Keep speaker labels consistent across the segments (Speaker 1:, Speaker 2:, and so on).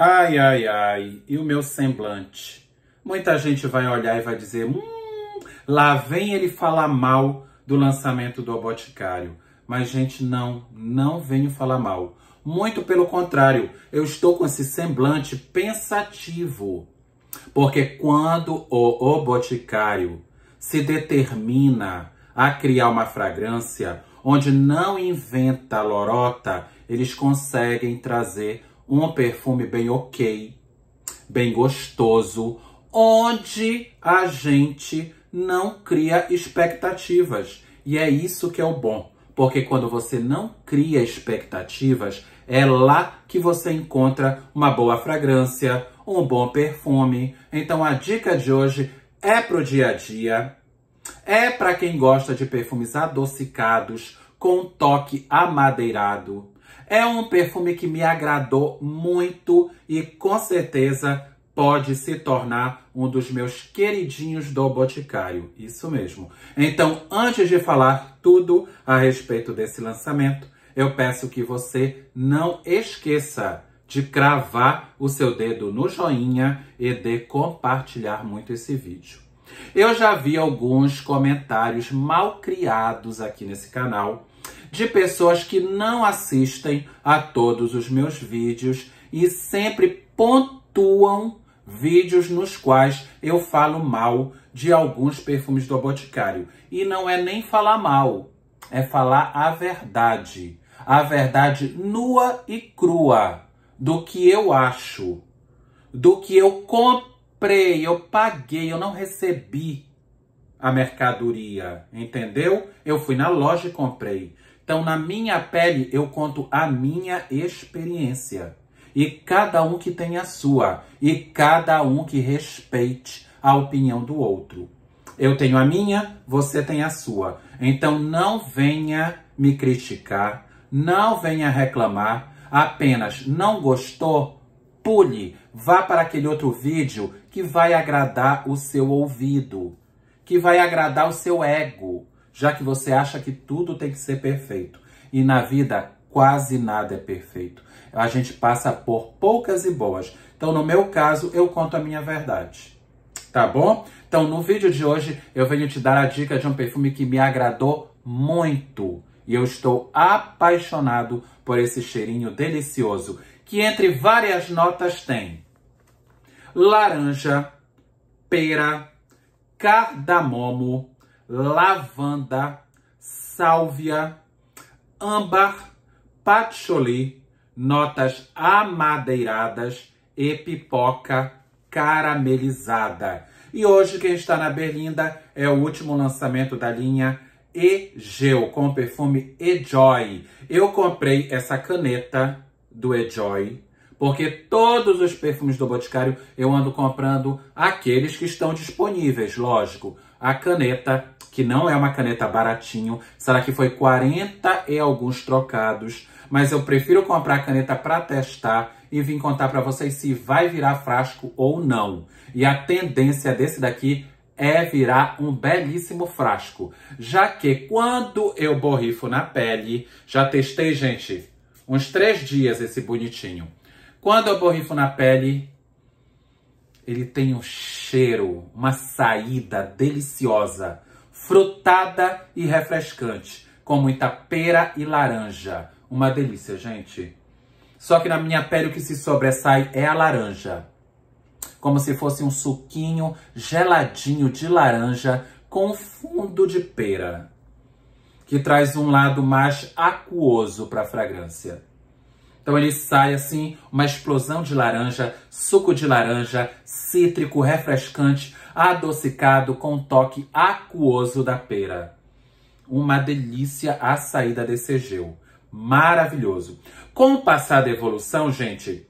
Speaker 1: Ai, ai, ai, e o meu semblante? Muita gente vai olhar e vai dizer: hum, lá vem ele falar mal do lançamento do Boticário. Mas, gente, não, não venho falar mal. Muito pelo contrário, eu estou com esse semblante pensativo. Porque quando o, o Boticário se determina a criar uma fragrância onde não inventa lorota, eles conseguem trazer um perfume bem ok, bem gostoso, onde a gente não cria expectativas. E é isso que é o bom, porque quando você não cria expectativas, é lá que você encontra uma boa fragrância, um bom perfume. Então a dica de hoje é pro dia a dia, é para quem gosta de perfumes adocicados com toque amadeirado. É um perfume que me agradou muito e com certeza pode se tornar um dos meus queridinhos do Boticário. Isso mesmo. Então, antes de falar tudo a respeito desse lançamento, eu peço que você não esqueça de cravar o seu dedo no joinha e de compartilhar muito esse vídeo. Eu já vi alguns comentários mal criados aqui nesse canal de pessoas que não assistem a todos os meus vídeos e sempre pontuam vídeos nos quais eu falo mal de alguns perfumes do Boticário. E não é nem falar mal, é falar a verdade. A verdade nua e crua do que eu acho, do que eu conto comprei, eu paguei, eu não recebi a mercadoria, entendeu? Eu fui na loja e comprei. Então, na minha pele, eu conto a minha experiência. E cada um que tem a sua. E cada um que respeite a opinião do outro. Eu tenho a minha, você tem a sua. Então, não venha me criticar, não venha reclamar. Apenas não gostou, pule, vá para aquele outro vídeo que vai agradar o seu ouvido, que vai agradar o seu ego, já que você acha que tudo tem que ser perfeito. E na vida quase nada é perfeito. A gente passa por poucas e boas. Então, no meu caso, eu conto a minha verdade. Tá bom? Então, no vídeo de hoje, eu venho te dar a dica de um perfume que me agradou muito. E eu estou apaixonado por esse cheirinho delicioso, que entre várias notas tem laranja, pera, cardamomo, lavanda, sálvia, âmbar, patchouli, notas amadeiradas e pipoca caramelizada. E hoje quem está na Berlinda é o último lançamento da linha Egeu, com o perfume Ejoy. Eu comprei essa caneta do Ejoy porque todos os perfumes do Boticário eu ando comprando aqueles que estão disponíveis, lógico. A caneta, que não é uma caneta baratinho, será que foi 40 e alguns trocados, mas eu prefiro comprar a caneta para testar e vim contar para vocês se vai virar frasco ou não. E a tendência desse daqui é virar um belíssimo frasco, já que quando eu borrifo na pele, já testei, gente, uns três dias esse bonitinho. Quando eu borrifo na pele, ele tem um cheiro, uma saída deliciosa, frutada e refrescante, com muita pera e laranja. Uma delícia, gente. Só que na minha pele o que se sobressai é a laranja. Como se fosse um suquinho geladinho de laranja com fundo de pera, que traz um lado mais aquoso para a fragrância. Então ele sai assim, uma explosão de laranja, suco de laranja, cítrico, refrescante, adocicado com um toque aquoso da pera. Uma delícia a saída desse gel. Maravilhoso. Com o passar da evolução, gente,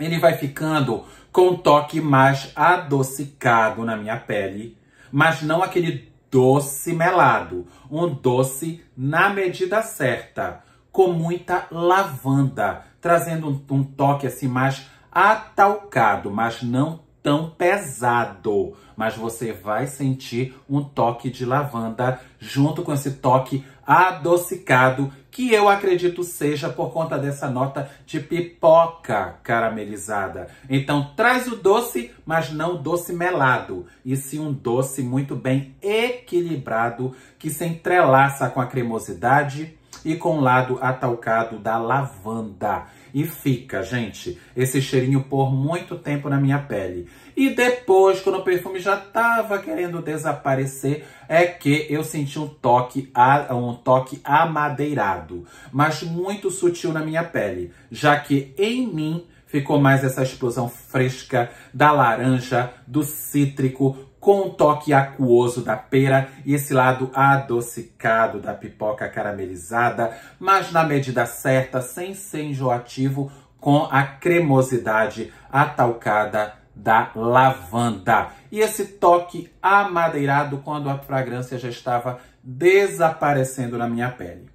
Speaker 1: ele vai ficando com um toque mais adocicado na minha pele, mas não aquele doce melado, um doce na medida certa com muita lavanda, trazendo um, um toque assim mais atalcado, mas não tão pesado. Mas você vai sentir um toque de lavanda junto com esse toque adocicado, que eu acredito seja por conta dessa nota de pipoca caramelizada. Então traz o doce, mas não doce melado, e sim um doce muito bem equilibrado que se entrelaça com a cremosidade e com lado atalcado da lavanda. E fica, gente, esse cheirinho por muito tempo na minha pele. E depois, quando o perfume já tava querendo desaparecer, é que eu senti um toque, um toque amadeirado, mas muito sutil na minha pele, já que em mim ficou mais essa explosão fresca da laranja, do cítrico, com um toque aquoso da pera e esse lado adocicado da pipoca caramelizada, mas na medida certa, sem ser enjoativo, com a cremosidade atalcada da lavanda. E esse toque amadeirado quando a fragrância já estava desaparecendo na minha pele.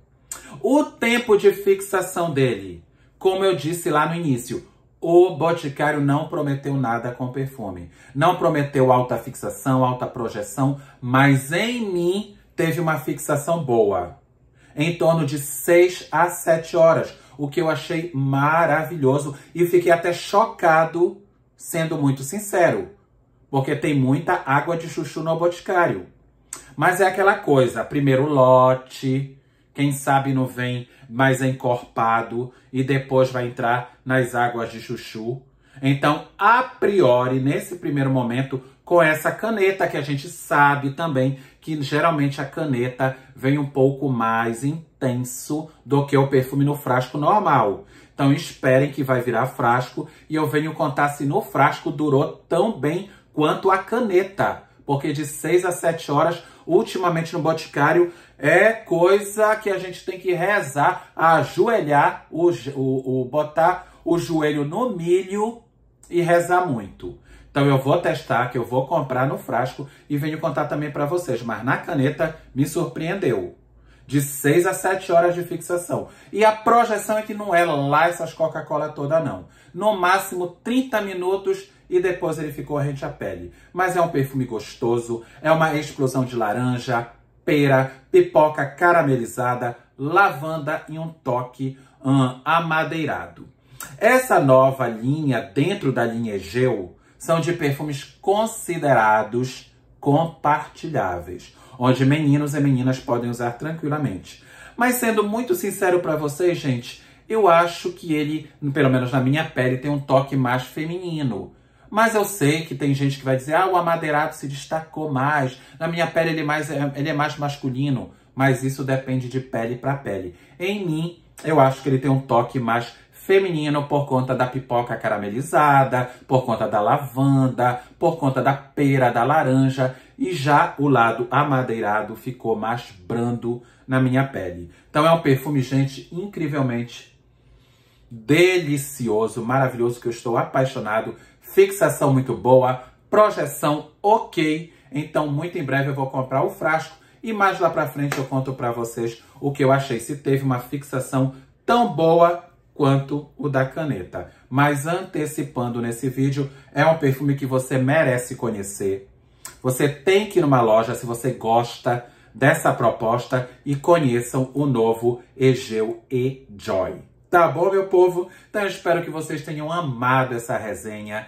Speaker 1: O tempo de fixação dele, como eu disse lá no início, o Boticário não prometeu nada com perfume. Não prometeu alta fixação, alta projeção, mas em mim teve uma fixação boa. Em torno de 6 a 7 horas, o que eu achei maravilhoso e fiquei até chocado, sendo muito sincero, porque tem muita água de chuchu no Boticário. Mas é aquela coisa, primeiro lote, quem sabe não vem mais encorpado e depois vai entrar nas águas de chuchu. Então, a priori, nesse primeiro momento, com essa caneta que a gente sabe também que geralmente a caneta vem um pouco mais intenso do que o perfume no frasco normal. Então esperem que vai virar frasco e eu venho contar se no frasco durou tão bem quanto a caneta, porque de 6 a 7 horas ultimamente no Boticário, é coisa que a gente tem que rezar, ajoelhar, o, o, o botar o joelho no milho e rezar muito. Então eu vou testar, que eu vou comprar no frasco e venho contar também para vocês. Mas na caneta me surpreendeu. De 6 a 7 horas de fixação. E a projeção é que não é lá essas Coca-Cola toda, não. No máximo 30 minutos e depois ele ficou rente à pele. Mas é um perfume gostoso, é uma explosão de laranja, pera, pipoca caramelizada, lavanda e um toque hum, amadeirado. Essa nova linha, dentro da linha Egeu, são de perfumes considerados compartilháveis, onde meninos e meninas podem usar tranquilamente. Mas sendo muito sincero para vocês, gente, eu acho que ele, pelo menos na minha pele, tem um toque mais feminino. Mas eu sei que tem gente que vai dizer, ah, o amadeirado se destacou mais, na minha pele ele, é mais, é, ele é mais masculino. Mas isso depende de pele para pele. Em mim, eu acho que ele tem um toque mais feminino por conta da pipoca caramelizada, por conta da lavanda, por conta da pera, da laranja. E já o lado amadeirado ficou mais brando na minha pele. Então é um perfume, gente, incrivelmente delicioso, maravilhoso, que eu estou apaixonado fixação muito boa, projeção ok. Então, muito em breve eu vou comprar o frasco e mais lá para frente eu conto para vocês o que eu achei, se teve uma fixação tão boa quanto o da caneta. Mas antecipando nesse vídeo, é um perfume que você merece conhecer. Você tem que ir numa loja se você gosta dessa proposta e conheçam o novo Egeu e Joy. Tá bom, meu povo? Então eu espero que vocês tenham amado essa resenha